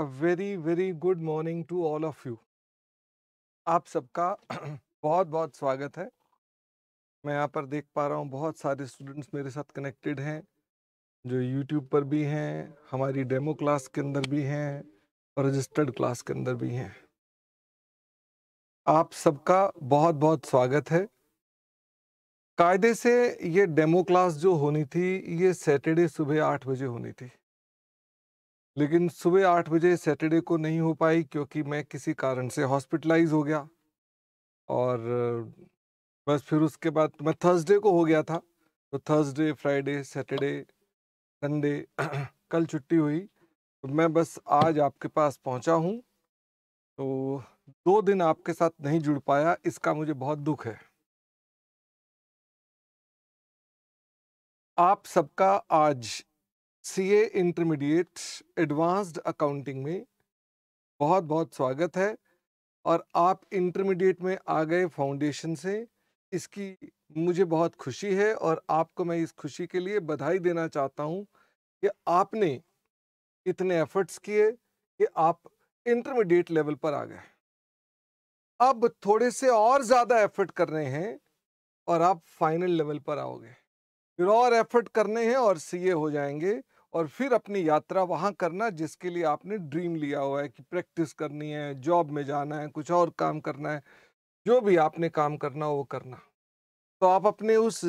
a very very good morning to all of you आप सबका बहुत बहुत स्वागत है मैं यहाँ पर देख पा रहा हूँ बहुत सारे स्टूडेंट्स मेरे साथ कनेक्टेड हैं जो यूट्यूब पर भी हैं हमारी डेमो क्लास के अंदर भी हैं और रजिस्टर्ड क्लास के अंदर भी हैं आप सबका बहुत बहुत स्वागत है कायदे से ये डेमो क्लास जो होनी थी ये सैटरडे सुबह आठ बजे होनी थी लेकिन सुबह आठ बजे सैटरडे को नहीं हो पाई क्योंकि मैं किसी कारण से हॉस्पिटलाइज हो गया और बस फिर उसके बाद मैं थर्सडे को हो गया था तो थर्सडे फ्राइडे सैटरडे संडे कल छुट्टी हुई तो मैं बस आज आपके पास पहुंचा हूं तो दो दिन आपके साथ नहीं जुड़ पाया इसका मुझे बहुत दुख है आप सबका आज सीए इंटरमीडिएट एडवांस्ड अकाउंटिंग में बहुत बहुत स्वागत है और आप इंटरमीडिएट में आ गए फाउंडेशन से इसकी मुझे बहुत खुशी है और आपको मैं इस खुशी के लिए बधाई देना चाहता हूँ कि आपने इतने एफर्ट्स किए कि आप इंटरमीडिएट लेवल पर आ गए अब थोड़े से और ज़्यादा एफर्ट कर रहे हैं और आप फाइनल लेवल पर आओगे फिर और एफर्ट करने हैं और सीए हो जाएंगे और फिर अपनी यात्रा वहाँ करना जिसके लिए आपने ड्रीम लिया हुआ है कि प्रैक्टिस करनी है जॉब में जाना है कुछ और काम करना है जो भी आपने काम करना वो करना तो आप अपने उस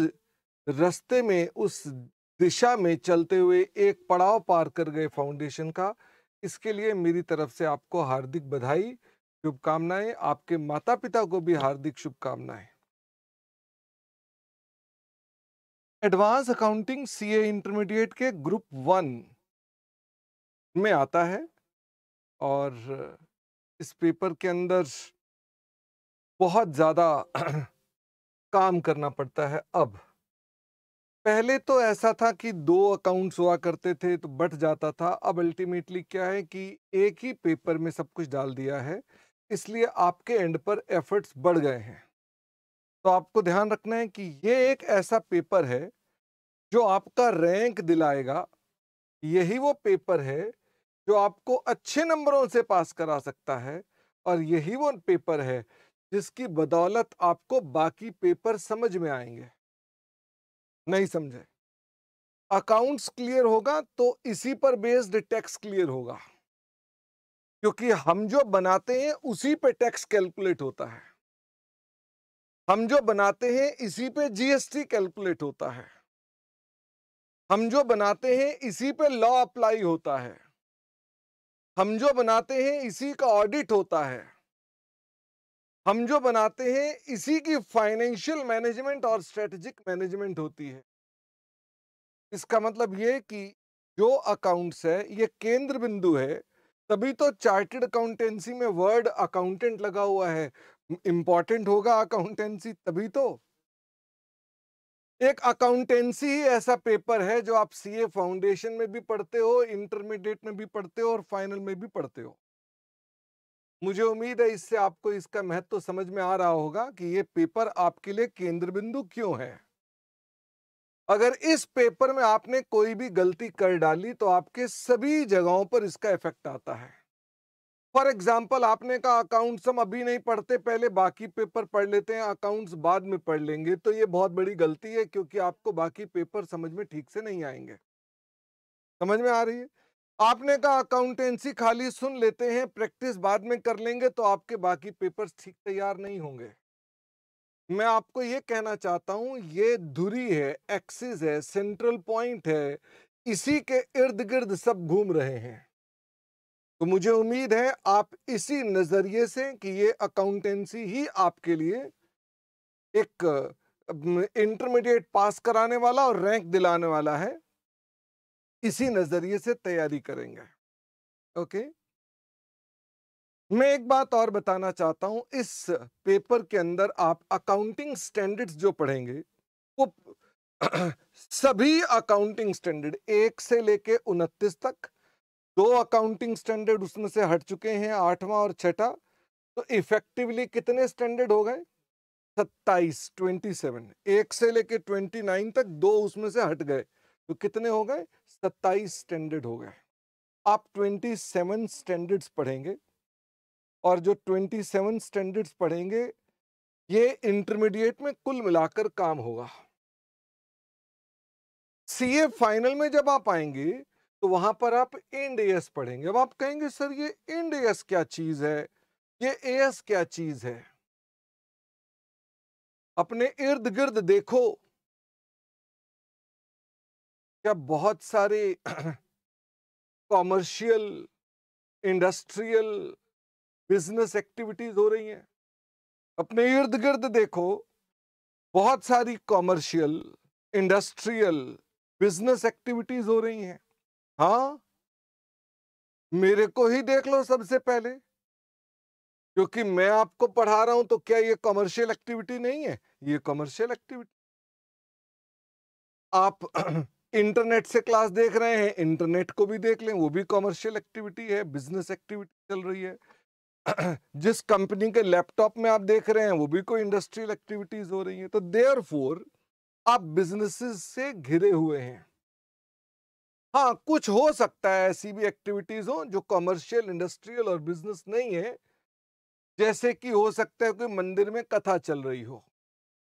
रास्ते में उस दिशा में चलते हुए एक पड़ाव पार कर गए फाउंडेशन का इसके लिए मेरी तरफ से आपको हार्दिक बधाई शुभकामनाएं आपके माता पिता को भी हार्दिक शुभकामनाएं एडवांस अकाउंटिंग सीए इंटरमीडिएट के ग्रुप वन में आता है और इस पेपर के अंदर बहुत ज़्यादा काम करना पड़ता है अब पहले तो ऐसा था कि दो अकाउंट्स हुआ करते थे तो बट जाता था अब अल्टीमेटली क्या है कि एक ही पेपर में सब कुछ डाल दिया है इसलिए आपके एंड पर एफर्ट्स बढ़ गए हैं तो आपको ध्यान रखना है कि ये एक ऐसा पेपर है जो आपका रैंक दिलाएगा यही वो पेपर है जो आपको अच्छे नंबरों से पास करा सकता है और यही वो पेपर है जिसकी बदौलत आपको बाकी पेपर समझ में आएंगे नहीं समझे अकाउंट्स क्लियर होगा तो इसी पर बेस्ड टैक्स क्लियर होगा क्योंकि हम जो बनाते हैं उसी पे टैक्स कैलकुलेट होता है हम जो बनाते हैं इसी पे जीएसटी कैलकुलेट होता है हम जो बनाते हैं इसी पे लॉ अप्लाई होता है हम जो बनाते हैं इसी का ऑडिट होता है हम जो बनाते हैं इसी की फाइनेंशियल मैनेजमेंट और स्ट्रेटेजिक मैनेजमेंट होती है इसका मतलब ये कि जो अकाउंट्स है ये केंद्र बिंदु है तभी तो चार्टेड अकाउंटेंसी में वर्ड अकाउंटेंट लगा हुआ है इंपॉर्टेंट होगा अकाउंटेंसी तभी तो एक अकाउंटेंसी ही ऐसा पेपर है जो आप सीए फाउंडेशन में भी पढ़ते हो इंटरमीडिएट में भी पढ़ते हो और फाइनल में भी पढ़ते हो मुझे उम्मीद है इससे आपको इसका महत्व तो समझ में आ रहा होगा कि ये पेपर आपके लिए केंद्र बिंदु क्यों है अगर इस पेपर में आपने कोई भी गलती कर डाली तो आपके सभी जगहों पर इसका इफेक्ट आता है फॉर एग्जाम्पल आपने कहा अकाउंट्स हम अभी नहीं पढ़ते पहले बाकी पेपर पढ़ लेते हैं अकाउंट्स बाद में पढ़ लेंगे तो ये बहुत बड़ी गलती है क्योंकि आपको बाकी पेपर समझ में ठीक से नहीं आएंगे समझ में आ रही है आपने कहा अकाउंटेंसी खाली सुन लेते हैं प्रैक्टिस बाद में कर लेंगे तो आपके बाकी पेपर्स ठीक तैयार नहीं होंगे मैं आपको ये कहना चाहता हूँ ये धुरी है एक्सिस है सेंट्रल पॉइंट है इसी के इर्द गिर्द सब घूम रहे हैं तो मुझे उम्मीद है आप इसी नज़रिए से कि ये अकाउंटेंसी ही आपके लिए एक इंटरमीडिएट पास कराने वाला और रैंक दिलाने वाला है इसी नज़रिए से तैयारी करेंगे ओके मैं एक बात और बताना चाहता हूं इस पेपर के अंदर आप अकाउंटिंग स्टैंडर्ड्स जो पढ़ेंगे वो सभी अकाउंटिंग स्टैंडर्ड एक से लेके उनतीस तक दो अकाउंटिंग स्टैंडर्ड उसमें से हट चुके हैं आठवां और छठा तो इफेक्टिवली कितने स्टैंडर्ड हो गए सत्ताईस ट्वेंटी सेवन एक से लेके ट्वेंटी नाइन तक दो उसमें से हट गए तो कितने हो गए सत्ताईस स्टैंडर्ड हो गए आप ट्वेंटी सेवन स्टैंडर्ड्स पढ़ेंगे और जो ट्वेंटी सेवन स्टैंडर्ड्स पढ़ेंगे ये इंटरमीडिएट में कुल मिलाकर काम होगा सीए फाइनल में जब आप आएंगे तो वहां पर आप एस पढ़ेंगे अब आप कहेंगे सर ये एस क्या चीज़ है ये एस क्या चीज़ है अपने इर्द गिर्द देखो क्या बहुत सारे कॉमर्शियल इंडस्ट्रियल बिजनेस एक्टिविटीज हो रही हैं अपने इर्द गिर्द देखो बहुत सारी कॉमर्शियल इंडस्ट्रियल बिजनेस एक्टिविटीज हो रही हैं हाँ मेरे को ही देख लो सबसे पहले क्योंकि मैं आपको पढ़ा रहा हूं तो क्या ये कमर्शियल एक्टिविटी नहीं है ये कमर्शियल एक्टिविटी आप इंटरनेट से क्लास देख रहे हैं इंटरनेट को भी देख लें वो भी कॉमर्शियल एक्टिविटी है बिजनेस एक्टिविटी चल रही है जिस कंपनी के लैपटॉप में आप देख रहे हैं वो भी कोई इंडस्ट्रियल एक्टिविटीज हो रही है तो देयर आप बिजनेसिस से घिरे हुए हैं हाँ कुछ हो सकता है ऐसी भी एक्टिविटीज हो जो कमर्शियल इंडस्ट्रियल और बिजनेस नहीं है जैसे कि हो सकता है कोई मंदिर में कथा चल रही हो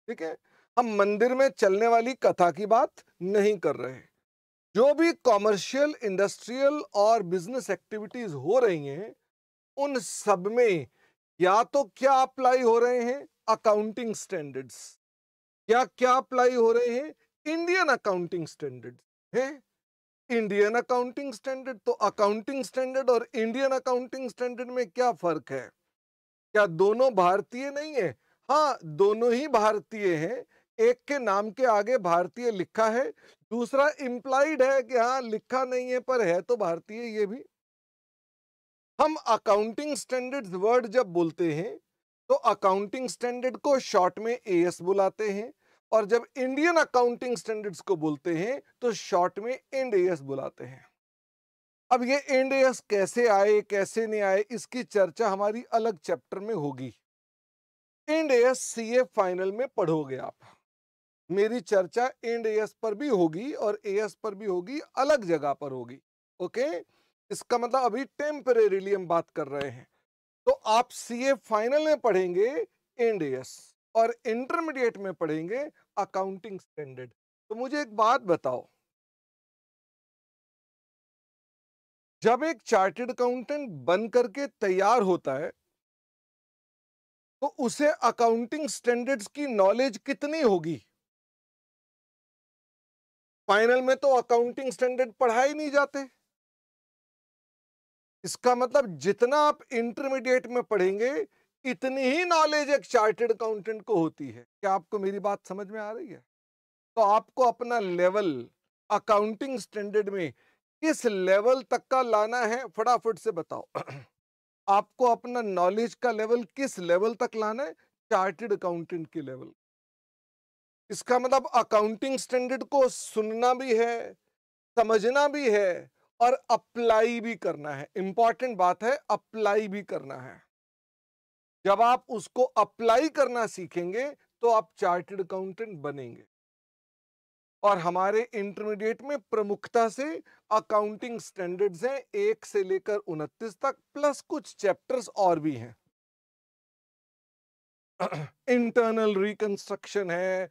ठीक है हम मंदिर में चलने वाली कथा की बात नहीं कर रहे जो भी कॉमर्शियल इंडस्ट्रियल और बिजनेस एक्टिविटीज हो रही हैं उन सब में या तो क्या अप्लाई हो रहे हैं अकाउंटिंग स्टैंडर्ड्स या क्या अप्लाई हो रहे हैं इंडियन अकाउंटिंग स्टैंडर्ड्स हैं इंडियन अकाउंटिंग स्टैंडर्ड तो अकाउंटिंग स्टैंडर्ड और इंडियन अकाउंटिंग स्टैंडर्ड में क्या फर्क है क्या दोनों भारतीय नहीं है हाँ दोनों ही भारतीय हैं एक के नाम के आगे भारतीय लिखा है दूसरा इंप्लाइड है कि हाँ लिखा नहीं है पर है तो भारतीय ये भी हम अकाउंटिंग स्टैंडर्ड वर्ड जब बोलते हैं तो अकाउंटिंग स्टैंडर्ड को शॉर्ट में ए बुलाते हैं और जब इंडियन अकाउंटिंग स्टैंडर्ड्स को बोलते हैं तो शॉर्ट में एंड बुलाते हैं अब ये एंड कैसे आए कैसे नहीं आए इसकी चर्चा हमारी अलग चैप्टर में होगी एंड सी ए फाइनल में पढ़ोगे आप मेरी चर्चा एंड एस पर भी होगी और एएस पर भी होगी अलग जगह पर होगी ओके इसका मतलब अभी टेम्परेली हम बात कर रहे हैं तो आप सीए फाइनल में पढ़ेंगे एंड एस और इंटरमीडिएट में पढ़ेंगे अकाउंटिंग स्टैंडर्ड तो मुझे एक बात बताओ जब एक चार्टेड अकाउंटेंट बन करके तैयार होता है तो उसे अकाउंटिंग स्टैंडर्ड्स की नॉलेज कितनी होगी फाइनल में तो अकाउंटिंग स्टैंडर्ड पढ़ाए नहीं जाते इसका मतलब जितना आप इंटरमीडिएट में पढ़ेंगे इतनी ही नॉलेज एक चार्टेड अकाउंटेंट को होती है क्या आपको मेरी बात समझ में आ रही है तो आपको अपना लेवल अकाउंटिंग स्टैंडर्ड में किस लेवल तक का लाना है फटाफट से बताओ आपको अपना नॉलेज का लेवल किस लेवल तक लाना है चार्टेड अकाउंटेंट के लेवल इसका मतलब अकाउंटिंग स्टैंडर्ड को सुनना भी है समझना भी है और अप्लाई भी करना है इंपॉर्टेंट बात है अप्लाई भी करना है जब आप उसको अप्लाई करना सीखेंगे तो आप चार्टर्ड अकाउंटेंट बनेंगे और हमारे इंटरमीडिएट में प्रमुखता से अकाउंटिंग स्टैंडर्ड्स हैं एक से लेकर उनतीस तक प्लस कुछ चैप्टर्स और भी हैं इंटरनल रिकंस्ट्रक्शन है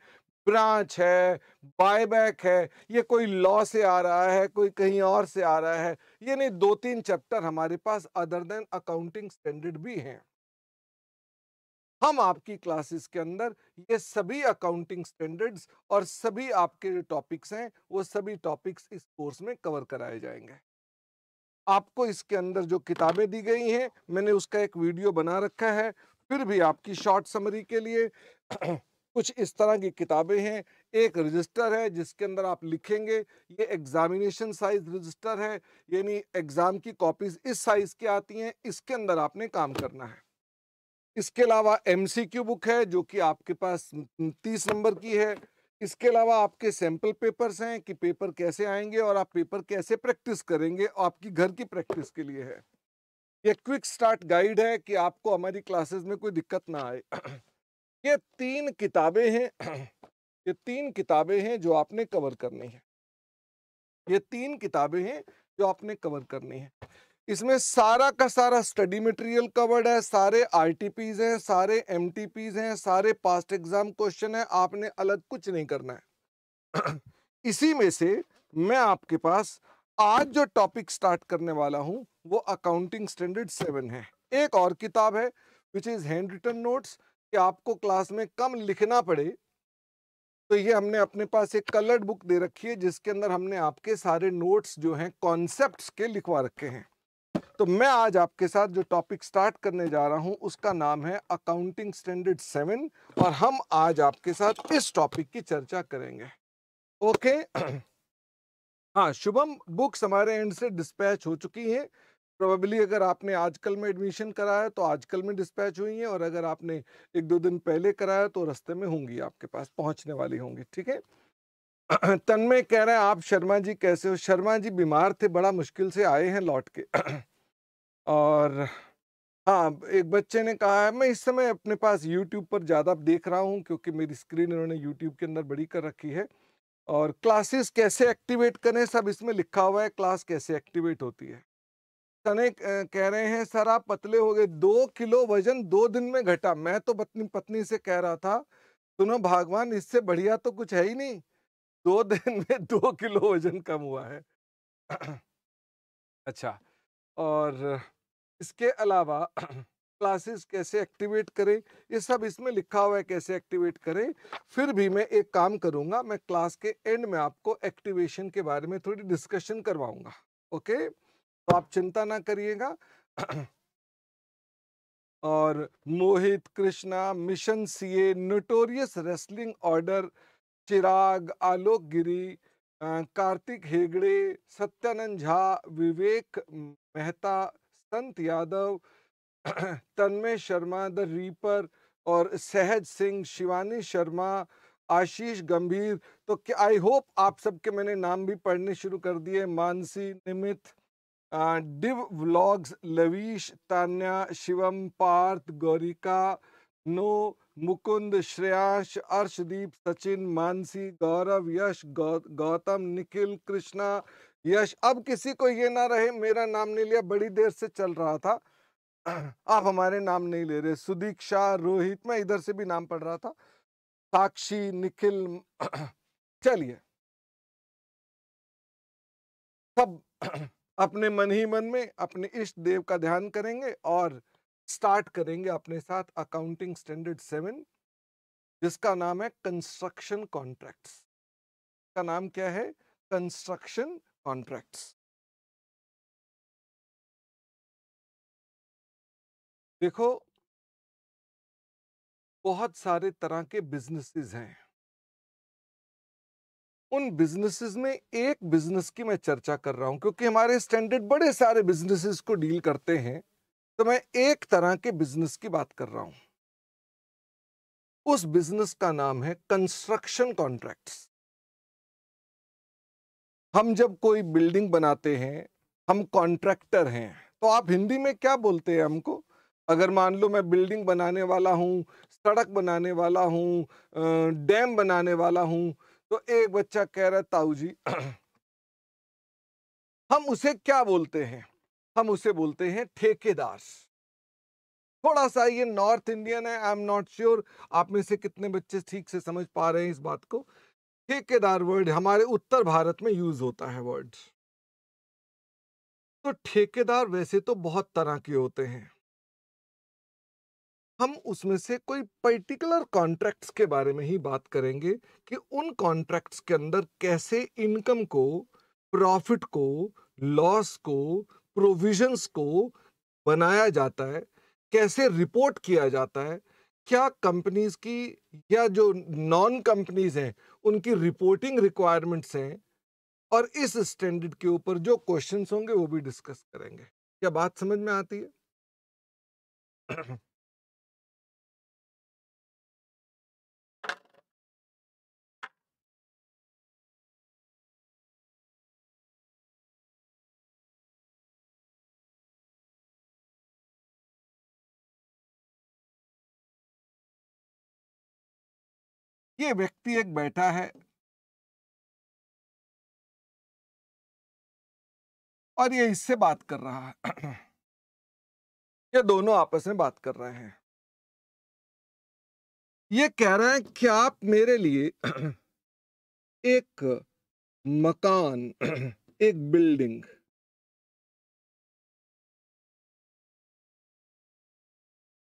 ब्रांच है बायबैक है ये कोई लॉ से आ रहा है कोई कहीं और से आ रहा है ये नहीं दो तीन चैप्टर हमारे पास अदर देन अकाउंटिंग स्टैंडर्ड भी हैं हम आपकी क्लासेस के अंदर ये सभी अकाउंटिंग स्टैंडर्ड्स और सभी आपके जो टॉपिक्स हैं वो सभी टॉपिक्स इस कोर्स में कवर कराए जाएंगे आपको इसके अंदर जो किताबें दी गई हैं मैंने उसका एक वीडियो बना रखा है फिर भी आपकी शॉर्ट समरी के लिए कुछ इस तरह की किताबें हैं एक रजिस्टर है जिसके अंदर आप लिखेंगे ये एग्जामिनेशन साइज रजिस्टर है यानी एग्ज़ाम की कॉपीज़ इस साइज़ की आती हैं इसके अंदर आपने काम करना है इसके अलावा एम बुक है जो कि आपके पास तीस नंबर की है इसके अलावा आपके सैम्पल पेपर्स हैं कि पेपर कैसे आएंगे और आप पेपर कैसे प्रैक्टिस करेंगे आपकी घर की प्रैक्टिस के लिए है ये क्विक स्टार्ट गाइड है कि आपको हमारी क्लासेस में कोई दिक्कत ना आए ये तीन किताबें हैं ये तीन किताबें हैं जो आपने कवर करनी है ये तीन किताबें हैं जो आपने कवर करनी है इसमें सारा का सारा स्टडी मटेरियल कवर्ड है सारे आरटीपीज हैं सारे एमटीपीज हैं सारे पास्ट एग्जाम क्वेश्चन है आपने अलग कुछ नहीं करना है इसी में से मैं आपके पास आज जो टॉपिक स्टार्ट करने वाला हूं वो अकाउंटिंग स्टैंडर्ड सेवन है एक और किताब है which is handwritten notes कि आपको क्लास में कम लिखना पड़े तो ये हमने अपने पास एक कलर्ड बुक दे रखी है जिसके अंदर हमने आपके सारे नोट्स जो हैं कॉन्सेप्ट्स के लिखवा रखे हैं तो मैं आज आपके साथ जो टॉपिक स्टार्ट करने जा रहा हूं उसका नाम है अकाउंटिंग स्टैंडर्ड सेवन और हम आज आपके साथ इस टॉपिक की चर्चा करेंगे ओके हाँ शुभम बुक्स हमारे एंड से डिस्पैच हो चुकी हैं प्रोबेबली अगर आपने आजकल में एडमिशन कराया तो आजकल में डिस्पैच हुई है और अगर आपने एक दो दिन पहले कराया तो रस्ते में होंगी आपके पास पहुंचने वाली होंगी ठीक है तन्मय कह रहे हैं आप शर्मा जी कैसे हो शर्मा जी बीमार थे बड़ा मुश्किल से आए हैं लौट के और हाँ एक बच्चे ने कहा है मैं इस समय अपने पास यूट्यूब पर ज़्यादा देख रहा हूँ क्योंकि मेरी स्क्रीन इन्होंने यूट्यूब के अंदर बड़ी कर रखी है और क्लासेस कैसे एक्टिवेट करें सब इसमें लिखा हुआ है क्लास कैसे एक्टिवेट होती है तने कह रहे हैं सर आप पतले हो गए दो किलो वजन दो दिन में घटा मैं तो पत्नी पत्नी से कह रहा था सुनो भगवान इससे बढ़िया तो कुछ है ही नहीं दो दिन में दो किलो वजन कम हुआ है अच्छा और इसके अलावा क्लासेस कैसे एक्टिवेट करें ये सब इसमें लिखा हुआ है कैसे एक्टिवेट करें फिर भी मैं एक काम करूँगा मैं क्लास के एंड में आपको एक्टिवेशन के बारे में थोड़ी डिस्कशन करवाऊँगा ओके तो आप चिंता ना करिएगा और Mohit Krishna mission CA notorious wrestling order Chirag Alok Giri Kartik Hegde Satyanand Jha Vivek Mehta Sant Yadav Tanmay Sharma the reaper और सहज सिंह शिवानी शर्मा आशीष गंभीर तो क्या आई होप आप सबके मैंने नाम भी पढ़ने शुरू कर दिए मानसी निमित डिव व्लॉग्स लवीश तान्या शिवम पार्थ गौरिका नो मुकुंद श्रेयांश अर्शदीप सचिन मानसी गौरव यश गौ, गौतम निखिल कृष्णा यश अब किसी को ये ना रहे मेरा नाम नहीं लिया बड़ी देर से चल रहा था आप हमारे नाम नहीं ले रहे सुदीक्षा रोहित मैं इधर से भी नाम पढ़ रहा था साक्षी निखिल चलिए सब अपने मन ही मन में अपने इष्ट देव का ध्यान करेंगे और स्टार्ट करेंगे अपने साथ अकाउंटिंग स्टैंडर्ड सेवन जिसका नाम है कंस्ट्रक्शन कॉन्ट्रैक्ट्स का नाम क्या है कंस्ट्रक्शन कॉन्ट्रैक्ट्स देखो बहुत सारे तरह के बिजनेसेस हैं उन बिजनेसेस में एक बिजनेस की मैं चर्चा कर रहा हूं क्योंकि हमारे स्टैंडर्ड बड़े सारे बिजनेसेस को डील करते हैं तो मैं एक तरह के बिजनेस की बात कर रहा हूं उस बिजनेस का नाम है कंस्ट्रक्शन कॉन्ट्रैक्ट्स हम जब कोई बिल्डिंग बनाते हैं हम कॉन्ट्रैक्टर हैं तो आप हिंदी में क्या बोलते हैं हमको अगर मान लो मैं बिल्डिंग बनाने वाला हूं सड़क बनाने वाला हूं डैम बनाने वाला हूं तो एक बच्चा कह रहा है ताऊ जी हम उसे क्या बोलते हैं हम उसे बोलते हैं ठेकेदार थोड़ा सा ये नॉर्थ इंडियन है आई एम नॉट श्योर आप में से कितने बच्चे ठीक से समझ पा रहे हैं इस बात को ठेकेदार वर्ड हमारे उत्तर भारत में यूज होता है वर्ड तो ठेकेदार वैसे तो बहुत तरह के होते हैं हम उसमें से कोई पर्टिकुलर कॉन्ट्रैक्ट्स के बारे में ही बात करेंगे कि उन कॉन्ट्रैक्ट्स के अंदर कैसे इनकम को प्रॉफिट को लॉस को प्रोविजंस को बनाया जाता है कैसे रिपोर्ट किया जाता है क्या कंपनीज की या जो नॉन कंपनीज हैं उनकी रिपोर्टिंग रिक्वायरमेंट्स हैं और इस स्टैंडर्ड के ऊपर जो क्वेश्चंस होंगे वो भी डिस्कस करेंगे क्या बात समझ में आती है ये व्यक्ति एक बैठा है और ये इससे बात कर रहा है ये दोनों आपस में बात कर रहे हैं ये कह रहे हैं कि आप मेरे लिए एक मकान एक बिल्डिंग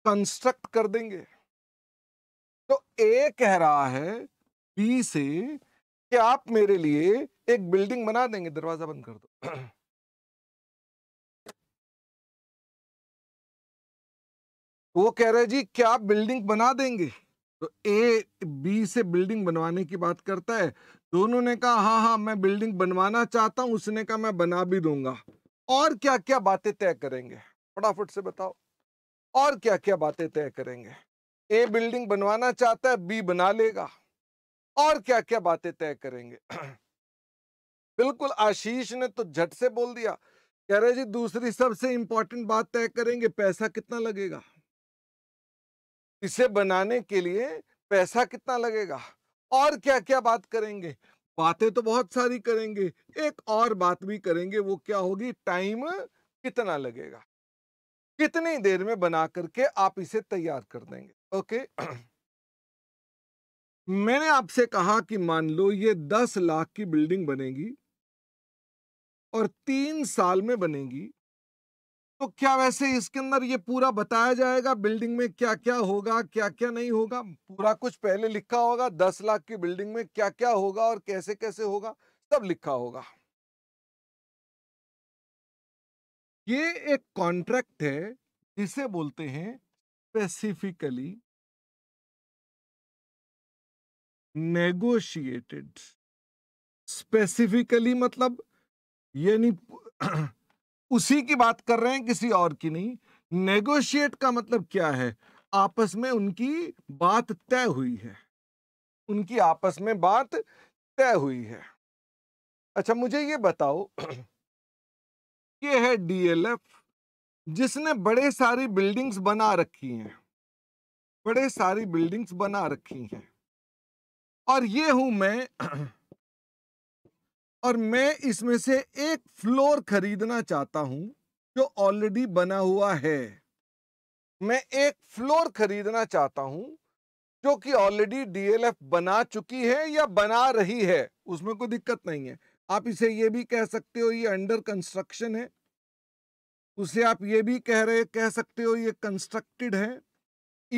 कंस्ट्रक्ट कर देंगे ए कह रहा है बी से कि आप मेरे लिए एक बिल्डिंग बना देंगे दरवाजा बंद कर दो वो कह रहे जी क्या आप बिल्डिंग बना देंगे तो ए बी से बिल्डिंग बनवाने की बात करता है दोनों ने कहा हाँ हाँ मैं बिल्डिंग बनवाना चाहता हूं उसने कहा मैं बना भी दूंगा और क्या क्या बातें तय करेंगे फटाफट से बताओ और क्या क्या बातें तय करेंगे ए बिल्डिंग बनवाना चाहता है बी बना लेगा और क्या क्या बातें तय करेंगे बिल्कुल आशीष ने तो झट से बोल दिया कह रहे जी दूसरी सबसे इंपॉर्टेंट बात तय करेंगे पैसा कितना लगेगा इसे बनाने के लिए पैसा कितना लगेगा और क्या क्या बात करेंगे बातें तो बहुत सारी करेंगे एक और बात भी करेंगे वो क्या होगी टाइम कितना लगेगा कितनी देर में बना करके आप इसे तैयार कर देंगे ओके मैंने आपसे कहा कि मान लो ये दस लाख की बिल्डिंग बनेगी और तीन साल में बनेगी तो क्या वैसे इसके अंदर ये पूरा बताया जाएगा बिल्डिंग में क्या क्या होगा क्या क्या नहीं होगा पूरा कुछ पहले लिखा होगा दस लाख की बिल्डिंग में क्या क्या होगा और कैसे कैसे होगा सब लिखा होगा ये एक कॉन्ट्रैक्ट है जिसे बोलते हैं specifically negotiated specifically मतलब यानी उसी की बात कर रहे हैं किसी और की नहीं नेगोशिएट का मतलब क्या है आपस में उनकी बात तय हुई है उनकी आपस में बात तय हुई है अच्छा मुझे ये बताओ ये है डीएलएफ जिसने बड़े सारी बिल्डिंग्स बना रखी हैं बड़े सारी बिल्डिंग्स बना रखी हैं और ये हूं मैं और मैं इसमें से एक फ्लोर खरीदना चाहता हूं जो ऑलरेडी बना हुआ है मैं एक फ्लोर खरीदना चाहता हूं जो कि ऑलरेडी डीएलएफ बना चुकी है या बना रही है उसमें कोई दिक्कत नहीं है आप इसे ये भी कह सकते हो ये अंडर कंस्ट्रक्शन है उसे आप ये भी कह रहे कह सकते हो ये कंस्ट्रक्टेड है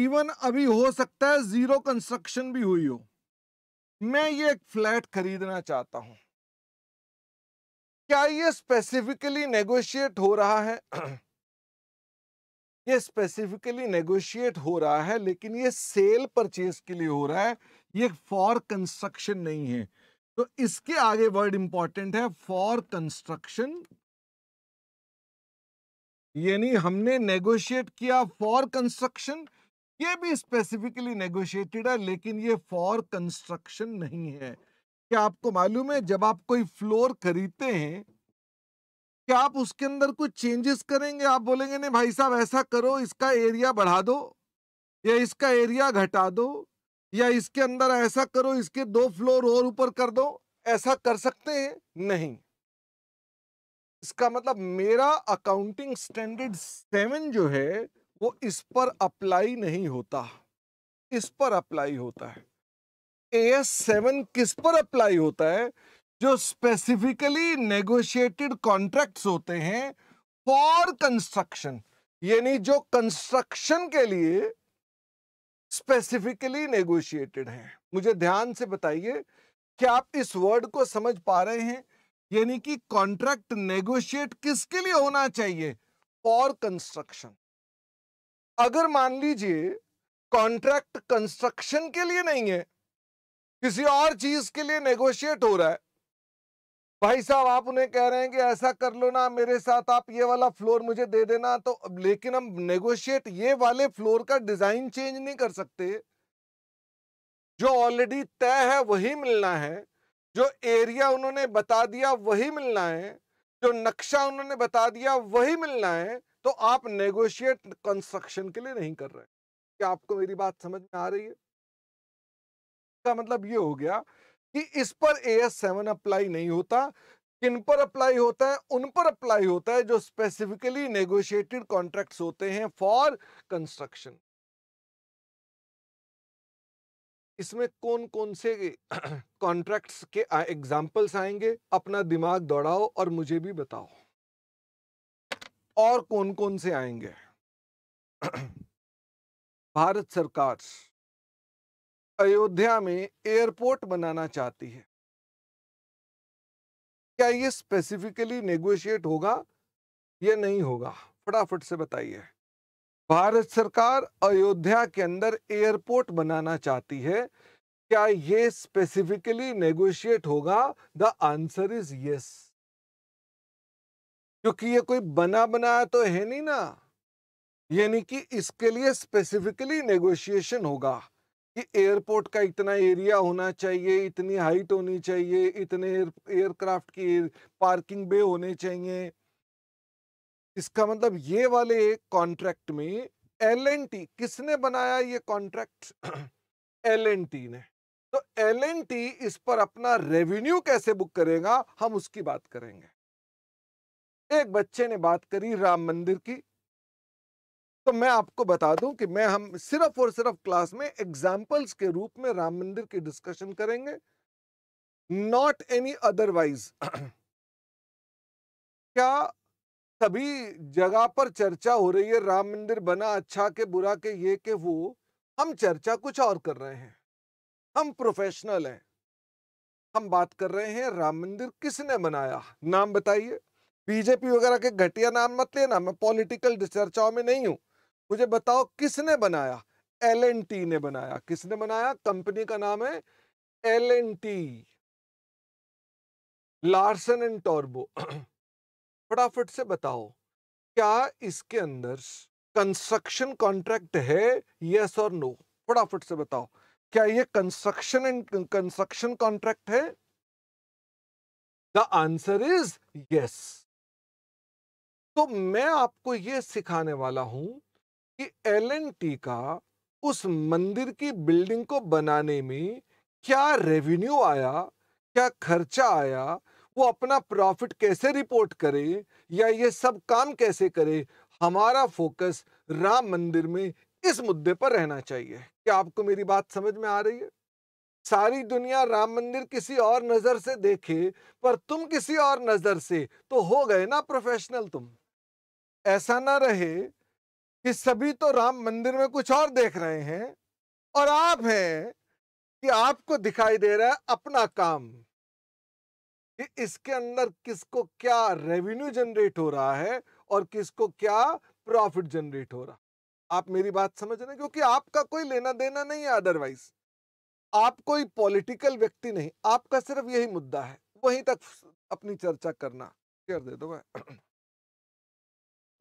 इवन अभी हो सकता है जीरो कंस्ट्रक्शन भी हुई हो मैं ये एक फ्लैट खरीदना चाहता हूं क्या ये स्पेसिफिकली नेगोशिएट हो रहा है ये स्पेसिफिकली नेगोशिएट हो रहा है लेकिन ये सेल परचेज के लिए हो रहा है ये फॉर कंस्ट्रक्शन नहीं है तो इसके आगे वर्ड इंपॉर्टेंट है फॉर कंस्ट्रक्शन यानी हमने नेगोशिएट किया फॉर कंस्ट्रक्शन ये भी स्पेसिफिकली नेगोशिएटेड है लेकिन ये फॉर कंस्ट्रक्शन नहीं है क्या आपको मालूम है जब आप कोई फ्लोर खरीदते हैं क्या आप उसके अंदर कुछ चेंजेस करेंगे आप बोलेंगे नहीं भाई साहब ऐसा करो इसका एरिया बढ़ा दो या इसका एरिया घटा दो या इसके अंदर ऐसा करो इसके दो फ्लोर और ऊपर कर दो ऐसा कर सकते हैं नहीं इसका मतलब मेरा अकाउंटिंग स्टैंडर्ड सेवन जो है वो इस पर अप्लाई नहीं होता इस पर अप्लाई होता है ए एस सेवन किस पर अप्लाई होता है जो स्पेसिफिकली नेगोशिएटेड कॉन्ट्रैक्ट्स होते हैं फॉर कंस्ट्रक्शन यानी जो कंस्ट्रक्शन के लिए स्पेसिफिकली नेगोशिएटेड है मुझे ध्यान से बताइए क्या आप इस वर्ड को समझ पा रहे हैं यानी कि कॉन्ट्रैक्ट नेगोशिएट किसके लिए होना चाहिए फॉर कंस्ट्रक्शन अगर मान लीजिए कॉन्ट्रैक्ट कंस्ट्रक्शन के लिए नहीं है किसी और चीज के लिए नेगोशिएट हो रहा है भाई साहब आप उन्हें कह रहे हैं कि ऐसा कर लो ना मेरे साथ आप ये वाला फ्लोर मुझे दे देना तो लेकिन हम नेगोशिएट ये वाले फ्लोर का डिजाइन चेंज नहीं कर सकते जो ऑलरेडी तय है वही मिलना है जो एरिया उन्होंने बता दिया वही मिलना है जो नक्शा उन्होंने बता दिया वही मिलना है तो आप नेगोशिएट कंस्ट्रक्शन के लिए नहीं कर रहे क्या आपको मेरी बात समझ में आ रही है का मतलब ये हो गया कि इस पर ए एस सेवन अप्लाई नहीं होता किन पर अप्लाई होता है उन पर अप्लाई होता है जो स्पेसिफिकली नेगोशिएटेड कॉन्ट्रैक्ट्स होते हैं फॉर कंस्ट्रक्शन इसमें कौन कौन से कॉन्ट्रैक्ट्स के एग्जाम्पल्स आएंगे अपना दिमाग दौड़ाओ और मुझे भी बताओ और कौन कौन से आएंगे भारत सरकार अयोध्या में एयरपोर्ट बनाना चाहती है क्या ये स्पेसिफिकली नेगोशिएट होगा या नहीं होगा फटाफट से बताइए भारत सरकार अयोध्या के अंदर एयरपोर्ट बनाना चाहती है क्या ये स्पेसिफिकली नेगोशिएट होगा द आंसर इज यस क्योंकि ये कोई बना बनाया तो है नहीं ना यानी कि इसके लिए स्पेसिफिकली नेगोशिएशन होगा कि एयरपोर्ट का इतना एरिया होना चाहिए इतनी हाइट होनी चाहिए इतने एयरक्राफ्ट की पार्किंग बे होने चाहिए इसका मतलब ये वाले कॉन्ट्रैक्ट में एल एन टी किसने बनाया ये कॉन्ट्रैक्ट एल एन टी ने तो एल एन टी इस पर अपना रेवेन्यू कैसे बुक करेगा हम उसकी बात करेंगे एक बच्चे ने बात करी राम मंदिर की तो मैं आपको बता दूं कि मैं हम सिर्फ और सिर्फ क्लास में एग्जाम्पल्स के रूप में राम मंदिर की डिस्कशन करेंगे नॉट एनी अदरवाइज क्या सभी जगह पर चर्चा हो रही है राम मंदिर बना अच्छा के बुरा के ये के वो हम चर्चा कुछ और कर रहे हैं हम प्रोफेशनल हैं हम बात कर रहे हैं राम मंदिर किसने बनाया नाम बताइए बीजेपी वगैरह के घटिया नाम मत लेना मैं पॉलिटिकल चर्चाओं में नहीं हूं मुझे बताओ किसने बनाया एल एन टी ने बनाया किसने बनाया कंपनी का नाम है L N T Larsen and टॉर्बो फटाफट से बताओ क्या इसके अंदर कंस्ट्रक्शन कॉन्ट्रैक्ट है यस और नो फटाफट से बताओ क्या ये कंस्ट्रक्शन एंड कंस्ट्रक्शन कॉन्ट्रैक्ट है द आंसर इज यस तो मैं आपको ये सिखाने वाला हूं कि एल एन टी का उस मंदिर की बिल्डिंग को बनाने में क्या रेवेन्यू आया क्या खर्चा आया वो अपना प्रॉफिट कैसे रिपोर्ट करे या ये सब काम कैसे करे हमारा फोकस राम मंदिर में इस मुद्दे पर रहना चाहिए क्या आपको मेरी बात समझ में आ रही है सारी दुनिया राम मंदिर किसी और नज़र से देखे पर तुम किसी और नज़र से तो हो गए ना प्रोफेशनल तुम ऐसा ना रहे कि सभी तो राम मंदिर में कुछ और देख रहे हैं और आप हैं कि आपको दिखाई दे रहा है अपना काम कि इसके अंदर किसको क्या रेवेन्यू जनरेट हो रहा है और किसको क्या प्रॉफिट जनरेट हो रहा आप मेरी बात समझ रहे हैं क्योंकि आपका कोई लेना देना नहीं है अदरवाइज आप कोई पॉलिटिकल व्यक्ति नहीं आपका सिर्फ यही मुद्दा है वहीं तक अपनी चर्चा करना कर दे दो मैं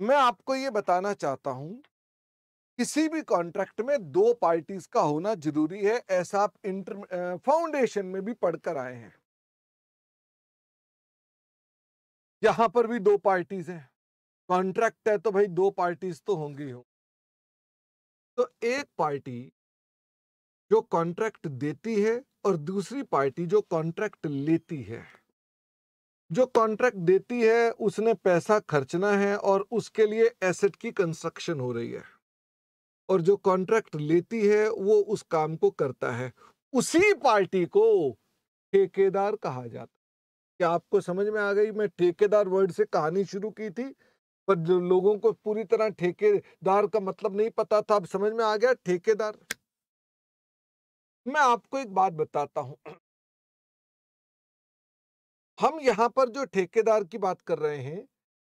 मैं आपको ये बताना चाहता हूं किसी भी कॉन्ट्रैक्ट में दो पार्टीज का होना जरूरी है ऐसा आप इंटर फाउंडेशन में भी पढ़कर आए हैं यहां पर भी दो पार्टीज हैं कॉन्ट्रैक्ट है तो भाई दो पार्टीज तो होंगी हो तो एक पार्टी जो कॉन्ट्रैक्ट देती है और दूसरी पार्टी जो कॉन्ट्रैक्ट लेती है जो कॉन्ट्रैक्ट देती है उसने पैसा खर्चना है और उसके लिए एसेट की कंस्ट्रक्शन हो रही है और जो कॉन्ट्रैक्ट लेती है वो उस काम को करता है उसी पार्टी को ठेकेदार कहा जाता क्या आपको समझ में आ गई मैं ठेकेदार वर्ड से कहानी शुरू की थी पर जो लोगों को पूरी तरह ठेकेदार का मतलब नहीं पता था अब समझ में आ गया ठेकेदार मैं आपको एक बात बताता हूं हम यहाँ पर जो ठेकेदार की बात कर रहे हैं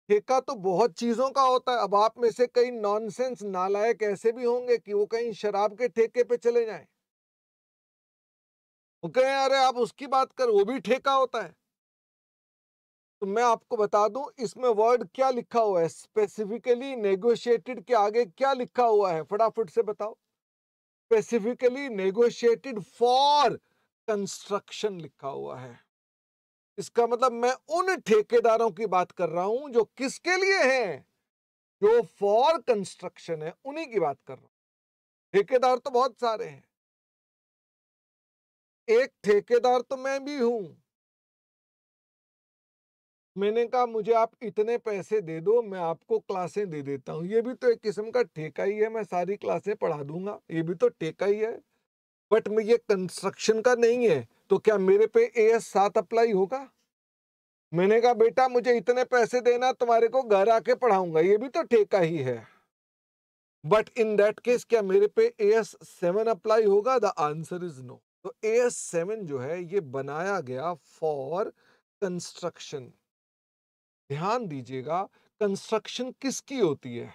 ठेका तो बहुत चीजों का होता है अब आप में से कई नॉनसेंस नालायक ऐसे भी होंगे कि वो कहीं शराब के ठेके पे चले जाए वो कहें अरे आप उसकी बात कर वो भी ठेका होता है तो मैं आपको बता दूं इसमें वर्ड क्या लिखा हुआ है स्पेसिफिकली नेगोशिएटेड के आगे क्या लिखा हुआ है फटाफट से बताओ स्पेसिफिकली नेगोशिएटेड फॉर कंस्ट्रक्शन लिखा हुआ है इसका मतलब मैं उन ठेकेदारों की बात कर रहा हूं जो किसके लिए हैं जो फॉर कंस्ट्रक्शन है उन्हीं की बात कर रहा हूं ठेकेदार तो बहुत सारे हैं एक ठेकेदार तो मैं भी हूं मैंने कहा मुझे आप इतने पैसे दे दो मैं आपको क्लासें दे देता हूँ ये भी तो एक किस्म का ठेका ही है मैं सारी क्लासें पढ़ा दूंगा ये भी तो ठेका ही है बट मैं ये कंस्ट्रक्शन का नहीं है तो क्या मेरे पे ए एस सात अप्लाई होगा मैंने कहा बेटा मुझे इतने पैसे देना तुम्हारे को घर आके पढ़ाऊंगा ये भी तो ठेका ही है बट इन दैट केस क्या मेरे पे ए एस सेवन अप्लाई होगा द आंसर इज नो तो ए एस सेवन जो है ये बनाया गया फॉर कंस्ट्रक्शन ध्यान दीजिएगा कंस्ट्रक्शन किसकी होती है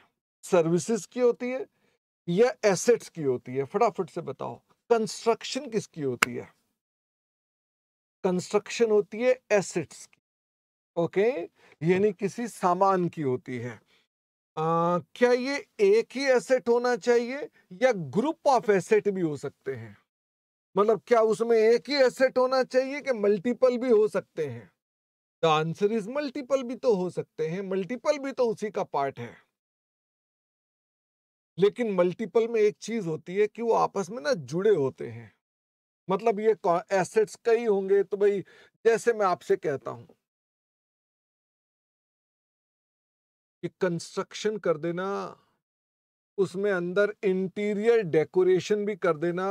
सर्विसेज की होती है या एसेट्स की होती है फटाफट से बताओ कंस्ट्रक्शन किसकी होती है कंस्ट्रक्शन होती है एसेट्स की ओके यानी किसी सामान की होती है आ, क्या ये एक ही एसेट होना चाहिए या ग्रुप ऑफ एसेट भी हो सकते हैं मतलब क्या उसमें एक ही एसेट होना चाहिए कि मल्टीपल भी हो सकते हैं द आंसर इज मल्टीपल भी तो हो सकते हैं मल्टीपल भी तो उसी का पार्ट है लेकिन मल्टीपल में एक चीज होती है कि वो आपस में ना जुड़े होते हैं मतलब ये एसेट्स कई होंगे तो भाई जैसे मैं आपसे कहता हूं कि कंस्ट्रक्शन कर देना उसमें अंदर इंटीरियर डेकोरेशन भी कर देना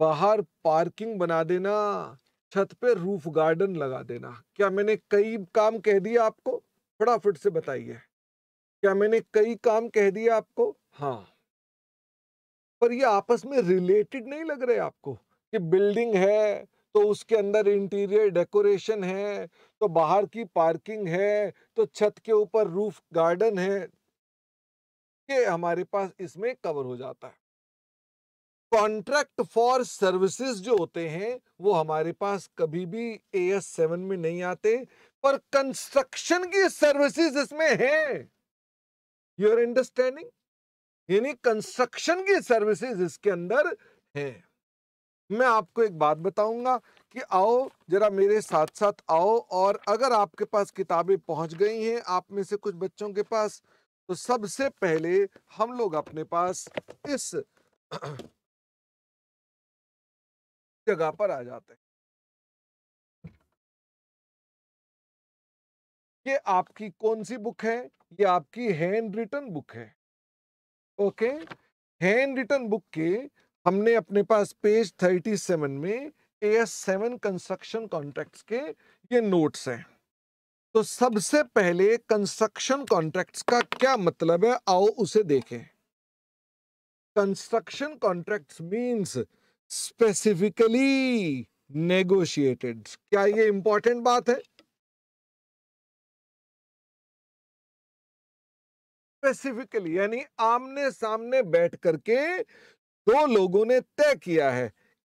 बाहर पार्किंग बना देना छत पे रूफ गार्डन लगा देना क्या मैंने कई काम कह दिया आपको फटाफट से बताइए क्या मैंने कई काम कह दिया आपको हाँ पर ये आपस में रिलेटेड नहीं लग रहे आपको कि बिल्डिंग है तो उसके अंदर इंटीरियर डेकोरेशन है तो बाहर की पार्किंग है तो छत के ऊपर रूफ गार्डन है ये हमारे पास इसमें कवर हो जाता है कॉन्ट्रैक्ट फॉर सर्विसेज जो होते हैं वो हमारे पास कभी भी ए एस सेवन में नहीं आते पर कंस्ट्रक्शन की सर्विसेज इसमें है योर अंडरस्टैंडिंग यानी कंस्ट्रक्शन की सर्विसेज इसके अंदर है मैं आपको एक बात बताऊंगा कि आओ जरा मेरे साथ साथ आओ और अगर आपके पास किताबें पहुंच गई हैं आप में से कुछ बच्चों के पास तो सबसे पहले हम लोग अपने पास इस जगह पर आ जाते हैं ये आपकी कौन सी बुक है ये आपकी हैंड रिटर्न बुक है ओके हैंड रिटर्न बुक के हमने अपने पास पेज 37 में A S seven construction contracts के ये नोट्स हैं तो सबसे पहले कंस्ट्रक्शन कॉन्ट्रैक्ट्स का क्या मतलब है आओ उसे देखें construction contracts means specifically negotiated क्या ये इंपॉर्टेंट बात है स्पेसिफिकली यानी आमने सामने बैठ करके दो लोगों ने तय किया है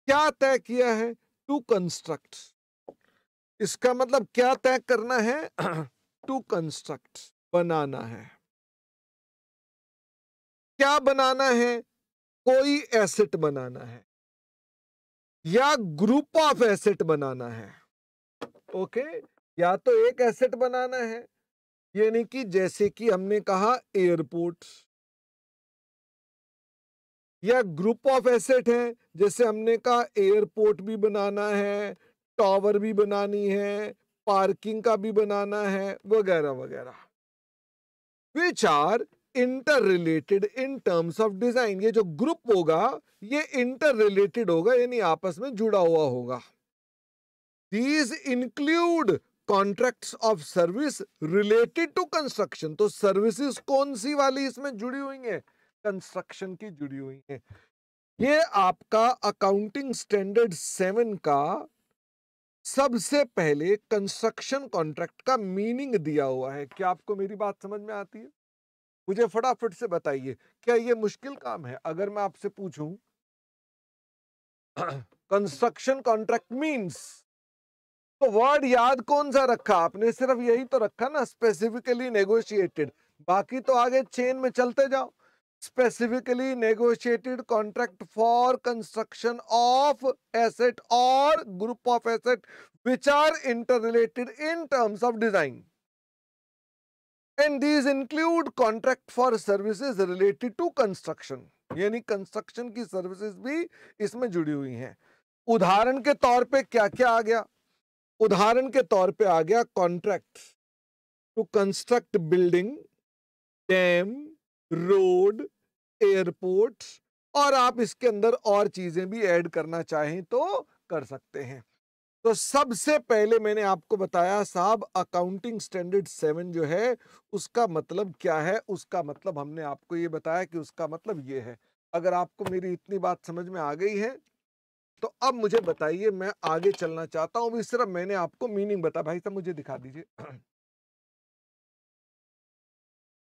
क्या तय किया है टू कंस्ट्रक्ट इसका मतलब क्या तय करना है टू कंस्ट्रक्ट बनाना है क्या बनाना है कोई एसेट बनाना है या ग्रुप ऑफ एसेट बनाना है ओके या तो एक एसेट बनाना है यानी कि जैसे कि हमने कहा एयरपोर्ट या ग्रुप ऑफ एसेट है जैसे हमने कहा एयरपोर्ट भी बनाना है टॉवर भी बनानी है पार्किंग का भी बनाना है वगैरह वगैरह which are inter related in terms of design ये जो ग्रुप होगा ये इंटर रिलेटेड होगा यानी आपस में जुड़ा हुआ होगा these include contracts of service related to construction तो सर्विसेज कौन सी वाली इसमें जुड़ी हुई है कंस्ट्रक्शन की जुड़ी हुई है ये आपका अकाउंटिंग स्टैंडर्ड सेवन का सबसे पहले कंस्ट्रक्शन कॉन्ट्रैक्ट का मीनिंग दिया हुआ है क्या आपको मेरी बात समझ में आती है मुझे फटाफट से बताइए क्या ये मुश्किल काम है अगर मैं आपसे पूछूं कंस्ट्रक्शन कॉन्ट्रैक्ट मींस तो वर्ड याद कौन सा रखा आपने सिर्फ यही तो रखा ना स्पेसिफिकली नेगोशिएटेड बाकी तो आगे चेन में चलते जाओ specifically negotiated contract for construction of asset और group of asset which are inter related in terms of design and these include contract for services related to construction यानी कंस्ट्रक्शन की services भी इसमें जुड़ी हुई हैं उदाहरण के तौर पे क्या क्या आ गया उदाहरण के तौर पे आ गया contract to construct building dam road airport और आप इसके अंदर और चीजें भी ऐड करना चाहें तो कर सकते हैं तो सबसे पहले मैंने आपको बताया साहब अकाउंटिंग स्टैंडर्ड सेवन जो है उसका मतलब क्या है उसका मतलब हमने आपको ये बताया कि उसका मतलब ये है अगर आपको मेरी इतनी बात समझ में आ गई है तो अब मुझे बताइए मैं आगे चलना चाहता हूं इस तरह मैंने आपको मीनिंग बता भाई साहब मुझे दिखा दीजिए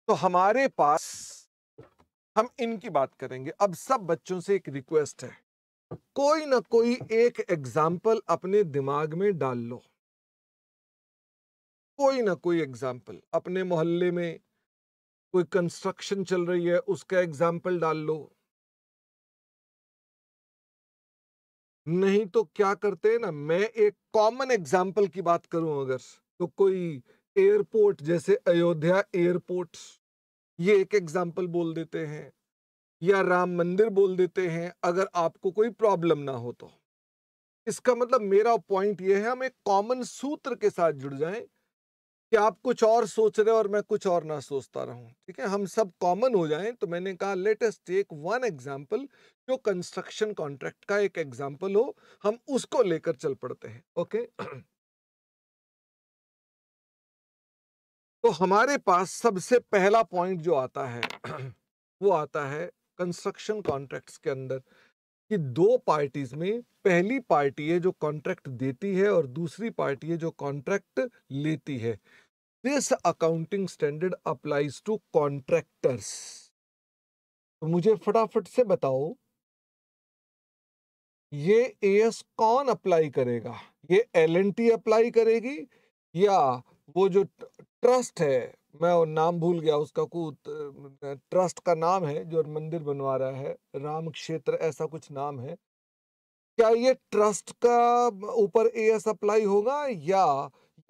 तो हमारे पास हम इनकी बात करेंगे अब सब बच्चों से एक रिक्वेस्ट है कोई ना कोई एक एग्जाम्पल अपने दिमाग में डाल लो कोई ना कोई एग्जाम्पल अपने मोहल्ले में कोई कंस्ट्रक्शन चल रही है उसका एग्जाम्पल डाल लो नहीं तो क्या करते हैं ना मैं एक कॉमन एग्जाम्पल की बात करूं अगर तो कोई एयरपोर्ट जैसे अयोध्या एयरपोर्ट ये एक एग्जाम्पल बोल देते हैं या राम मंदिर बोल देते हैं अगर आपको कोई प्रॉब्लम ना हो तो इसका मतलब मेरा पॉइंट ये है हम एक कॉमन सूत्र के साथ जुड़ जाए कि आप कुछ और सोच रहे हो और मैं कुछ और ना सोचता रहूं ठीक है हम सब कॉमन हो जाएं तो मैंने कहा लेटेस्ट टेक वन एग्जांपल जो कंस्ट्रक्शन कॉन्ट्रैक्ट का एक एग्जांपल हो हम उसको लेकर चल पड़ते हैं ओके तो हमारे पास सबसे पहला पॉइंट जो आता है वो आता है कंस्ट्रक्शन कॉन्ट्रैक्ट्स के अंदर कि दो पार्टीज में पहली पार्टी है जो कॉन्ट्रैक्ट देती है और दूसरी पार्टी है जो कॉन्ट्रैक्ट लेती है this accounting standard applies to contractors तो मुझे फटाफट से बताओ ये एएस कौन अप्लाई करेगा ये एल अप्लाई करेगी या वो जो ट्रस्ट है मैं नाम भूल गया उसका को ट्रस्ट का नाम है जो मंदिर बनवा रहा है राम क्षेत्र ऐसा कुछ नाम है क्या ये ट्रस्ट का ऊपर एस अप्लाई होगा या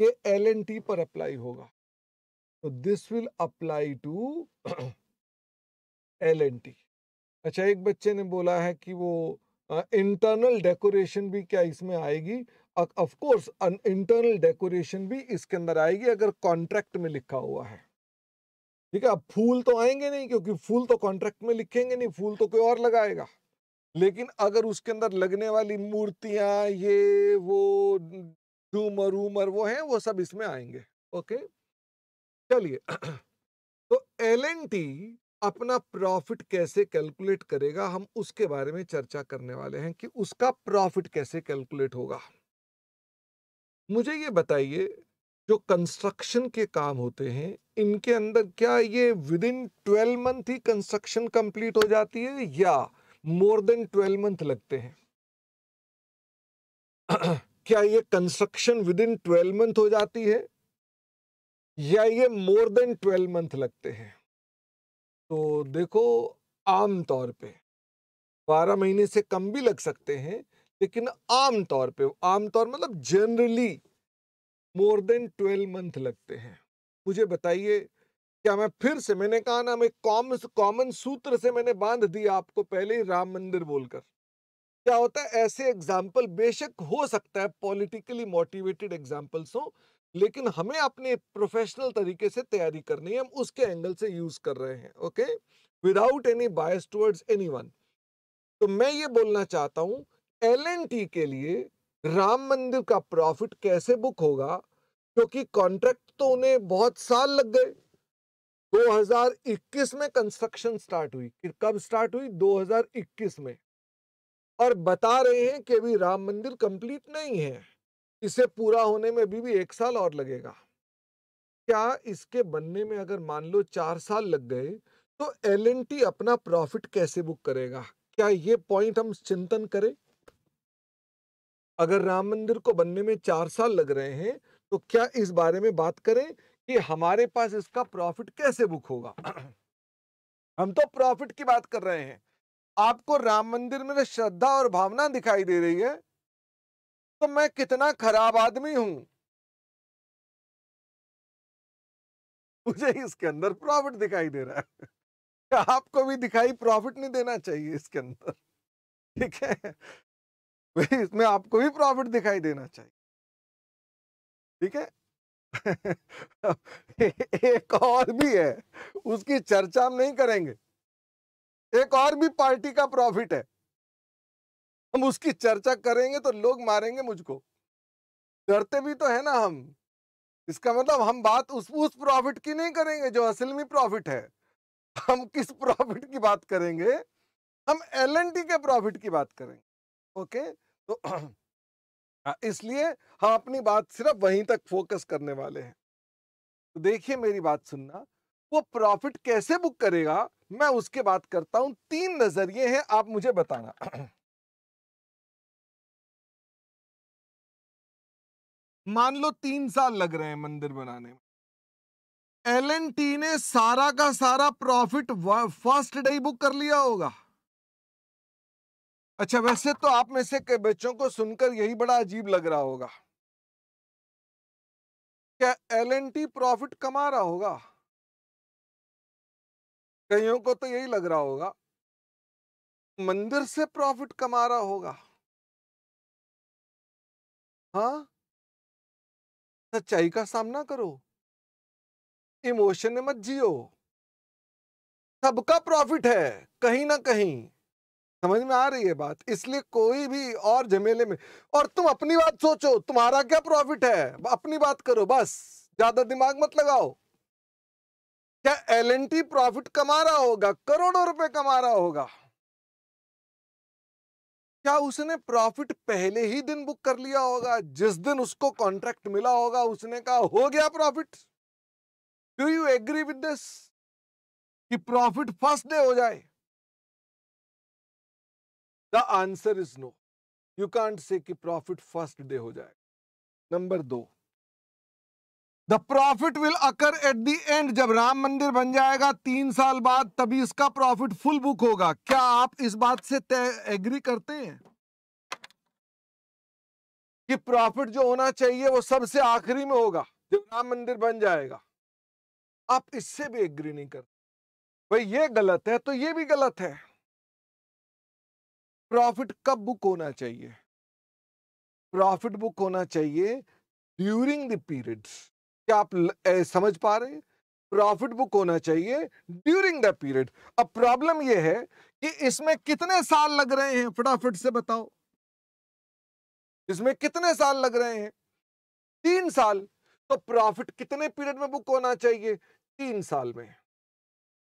ये एल एन टी पर अप्लाई होगा तो this will apply to L N T अच्छा एक बच्चे ने बोला है कि वो इंटरनल डेकोरेशन भी क्या इसमें आएगी ऑफ कोर्स इंटरनल डेकोरेशन भी इसके अंदर आएगी अगर कॉन्ट्रैक्ट में लिखा हुआ है ठीक है अब फूल तो आएंगे नहीं क्योंकि फूल तो कॉन्ट्रैक्ट में लिखेंगे नहीं फूल तो कोई और लगाएगा लेकिन अगर उसके अंदर लगने वाली मूर्तियां ये वो झूमर उमर वो है वो सब इसमें आएंगे ओके चलिए तो एल अपना प्रॉफिट कैसे कैलकुलेट करेगा हम उसके बारे में चर्चा करने वाले हैं कि उसका प्रॉफिट कैसे कैलकुलेट होगा मुझे ये बताइए जो कंस्ट्रक्शन के काम होते हैं इनके अंदर क्या ये विद इन ट्वेल्व मंथ ही कंस्ट्रक्शन कंप्लीट हो जाती है या मोर देन ट्वेल्व मंथ लगते हैं क्या ये construction within twelve month हो जाती है या ये मोर देन ट्वेल्व मंथ लगते हैं तो देखो आम तौर पे बारह महीने से कम भी लग सकते हैं लेकिन आमतौर पे आमतौर मतलब generally more than twelve month लगते हैं मुझे बताइए क्या मैं फिर से मैंने कहा ना मैं कॉमन कॉमन सूत्र से मैंने बांध दिया आपको पहले ही राम मंदिर बोलकर क्या होता है ऐसे एग्जाम्पल बेशक हो सकता है पॉलिटिकली मोटिवेटेड एग्जाम्पल्स हो लेकिन हमें अपने प्रोफेशनल तरीके से तैयारी करनी है हम उसके एंगल से यूज कर रहे हैं okay without any bias towards anyone तो मैं ये बोलना चाहता हूं एल के लिए राम मंदिर का प्रॉफिट कैसे बुक होगा क्योंकि कॉन्ट्रैक्ट तो उन्हें बहुत साल लग गए 2021 में कंस्ट्रक्शन स्टार्ट हुई कब स्टार्ट हुई 2021 में और बता रहे हैं कि अभी राम मंदिर कंप्लीट नहीं है इसे पूरा होने में अभी भी एक साल और लगेगा क्या इसके बनने में अगर मान लो चार साल लग गए तो एल अपना प्रॉफिट कैसे बुक करेगा क्या ये पॉइंट हम चिंतन करें अगर राम मंदिर को बनने में चार साल लग रहे हैं तो क्या इस बारे में बात करें कि हमारे पास इसका प्रॉफिट कैसे बुक होगा हम तो प्रॉफिट की बात कर रहे हैं आपको राम मंदिर में तो श्रद्धा और भावना दिखाई दे रही है तो मैं कितना खराब आदमी हूं मुझे इसके अंदर प्रॉफिट दिखाई दे रहा है आपको भी दिखाई प्रॉफिट नहीं देना चाहिए इसके अंदर ठीक है इसमें आपको भी प्रॉफिट दिखाई देना चाहिए ठीक है एक और भी है उसकी चर्चा हम नहीं करेंगे एक और भी पार्टी का प्रॉफिट है हम उसकी चर्चा करेंगे तो लोग मारेंगे मुझको डरते भी तो है ना हम इसका मतलब हम बात उस उस प्रॉफिट की नहीं करेंगे जो असल में प्रॉफिट है हम किस प्रॉफिट की बात करेंगे हम एल के प्रॉफिट की बात करेंगे ओके तो हाँ, इसलिए हम अपनी बात सिर्फ वहीं तक फोकस करने वाले हैं तो देखिए मेरी बात सुनना वो प्रॉफिट कैसे बुक करेगा मैं उसके बात करता हूं तीन नजरिए हैं आप मुझे बताना मान लो तीन साल लग रहे हैं मंदिर बनाने में एल ने सारा का सारा प्रॉफिट फर्स्ट डे बुक कर लिया होगा अच्छा वैसे तो आप में से कई बच्चों को सुनकर यही बड़ा अजीब लग रहा होगा क्या एल एन टी प्रॉफिट कमा रहा होगा कईयों को तो यही लग रहा होगा मंदिर से प्रॉफिट कमा रहा होगा हाँ सच्चाई का सामना करो इमोशन में मत जियो सबका प्रॉफिट है कहीं ना कहीं समझ में आ रही है बात इसलिए कोई भी और झमेले में और तुम अपनी बात सोचो तुम्हारा क्या प्रॉफिट है अपनी बात करो बस ज्यादा दिमाग मत लगाओ क्या एल एन टी प्रॉफिट कमा रहा होगा करोड़ों रुपए कमा रहा होगा क्या उसने प्रॉफिट पहले ही दिन बुक कर लिया होगा जिस दिन उसको कॉन्ट्रैक्ट मिला होगा उसने कहा हो गया profit do you agree with this कि प्रॉफिट फर्स्ट डे हो जाए the answer is no you can't say कि प्रॉफिट फर्स्ट डे हो जाएगा नंबर दो the profit will occur at the end जब राम मंदिर बन जाएगा तीन साल बाद तभी इसका प्रॉफिट फुल बुक होगा क्या आप इस बात से एग्री करते हैं कि प्रॉफिट जो होना चाहिए वो सबसे आखिरी में होगा जब राम मंदिर बन जाएगा आप इससे भी एग्री नहीं करते भाई ये गलत है तो ये भी गलत है प्रॉफिट कब बुक होना चाहिए प्रॉफिट बुक होना चाहिए ड्यूरिंग द पीरियड्स क्या आप ए, समझ पा रहे प्रॉफिट बुक होना चाहिए ड्यूरिंग द पीरियड अब प्रॉब्लम यह है कि इसमें कितने साल लग रहे हैं फटाफट से बताओ इसमें कितने साल लग रहे हैं तीन साल तो प्रॉफिट कितने पीरियड में बुक होना चाहिए तीन साल में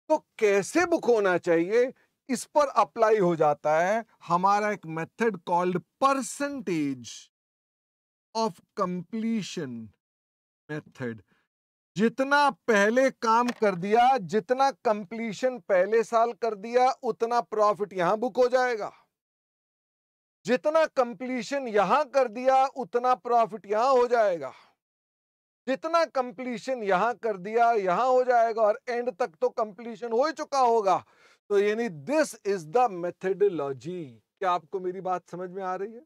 तो कैसे बुक होना चाहिए इस पर अप्लाई हो जाता है हमारा एक method called percentage of completion method जितना पहले काम कर दिया जितना कंप्लीशन पहले साल कर दिया उतना प्रॉफिट यहां बुक हो जाएगा जितना कंप्लीशन यहां कर दिया उतना प्रॉफिट यहां हो जाएगा जितना कंप्लीशन यहां कर दिया यहां हो जाएगा और एंड तक तो कंप्लीशन हो ही चुका होगा तो यानी दिस इज द मेथडोलॉजी क्या आपको मेरी बात समझ में आ रही है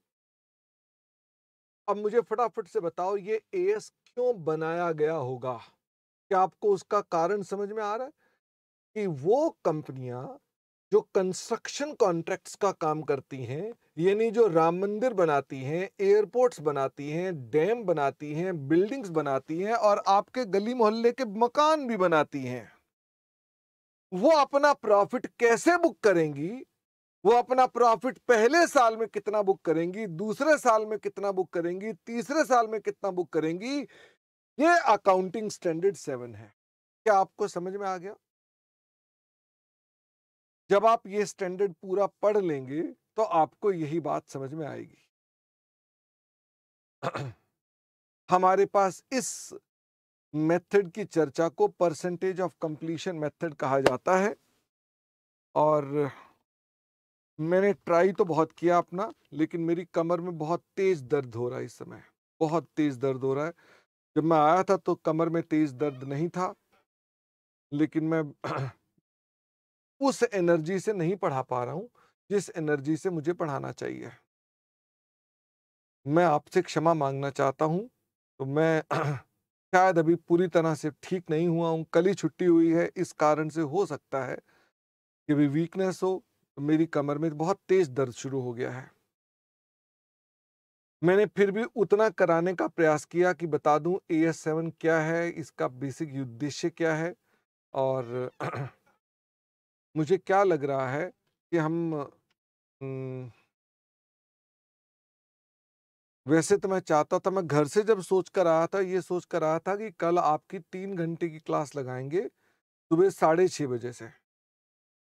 अब मुझे फटाफट से बताओ ये एस क्यों बनाया गया होगा क्या आपको उसका कारण समझ में आ रहा है कि वो कंपनियां जो कंस्ट्रक्शन कॉन्ट्रैक्ट्स का काम करती हैं यानी जो राम मंदिर बनाती हैं एयरपोर्ट्स बनाती हैं डैम बनाती हैं बिल्डिंग्स बनाती हैं और आपके गली मोहल्ले के मकान भी बनाती हैं वो अपना प्रॉफिट कैसे बुक करेंगी वो अपना प्रॉफिट पहले साल में कितना बुक करेंगी दूसरे साल में कितना बुक करेंगी तीसरे साल में कितना बुक करेंगी ये अकाउंटिंग स्टैंडर्ड सेवन है क्या आपको समझ में आ गया जब आप ये स्टैंडर्ड पूरा पढ़ लेंगे तो आपको यही बात समझ में आएगी हमारे पास इस मेथड की चर्चा को परसेंटेज ऑफ कंप्लीशन मेथड कहा जाता है और मैंने ट्राई तो बहुत किया अपना लेकिन मेरी कमर में बहुत तेज़ दर्द हो रहा है इस समय बहुत तेज़ दर्द हो रहा है जब मैं आया था तो कमर में तेज़ दर्द नहीं था लेकिन मैं उस एनर्जी से नहीं पढ़ा पा रहा हूँ जिस एनर्जी से मुझे पढ़ाना चाहिए मैं आपसे क्षमा मांगना चाहता हूँ तो मैं शायद अभी पूरी तरह से ठीक नहीं हुआ हूँ कल ही छुट्टी हुई है इस कारण से हो सकता है कि भी वीकनेस हो तो मेरी कमर में बहुत तेज दर्द शुरू हो गया है मैंने फिर भी उतना कराने का प्रयास किया कि बता दूं ए एस सेवन क्या है इसका बेसिक उद्देश्य क्या है और मुझे क्या लग रहा है कि हम वैसे तो मैं चाहता था मैं घर से जब सोच कर आया था ये सोच कर आया था कि कल आपकी तीन घंटे की क्लास लगाएंगे सुबह साढ़े छः बजे से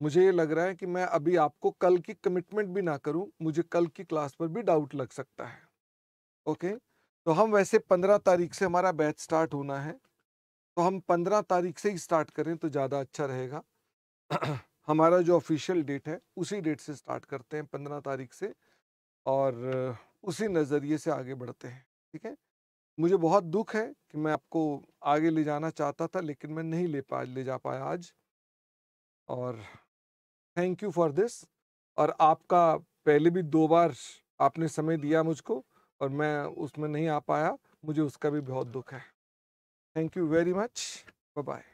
मुझे ये लग रहा है कि मैं अभी आपको कल की कमिटमेंट भी ना करूं मुझे कल की क्लास पर भी डाउट लग सकता है ओके तो हम वैसे पंद्रह तारीख से हमारा बैच स्टार्ट होना है तो हम पंद्रह तारीख से ही स्टार्ट करें तो ज़्यादा अच्छा रहेगा हमारा जो ऑफिशियल डेट है उसी डेट से स्टार्ट करते हैं पंद्रह तारीख से और उसी नज़रिए से आगे बढ़ते हैं ठीक है मुझे बहुत दुख है कि मैं आपको आगे ले जाना चाहता था लेकिन मैं नहीं ले पा ले जा पाया आज और थैंक यू फॉर दिस और आपका पहले भी दो बार आपने समय दिया मुझको और मैं उसमें नहीं आ पाया मुझे उसका भी बहुत दुख है thank you very much bye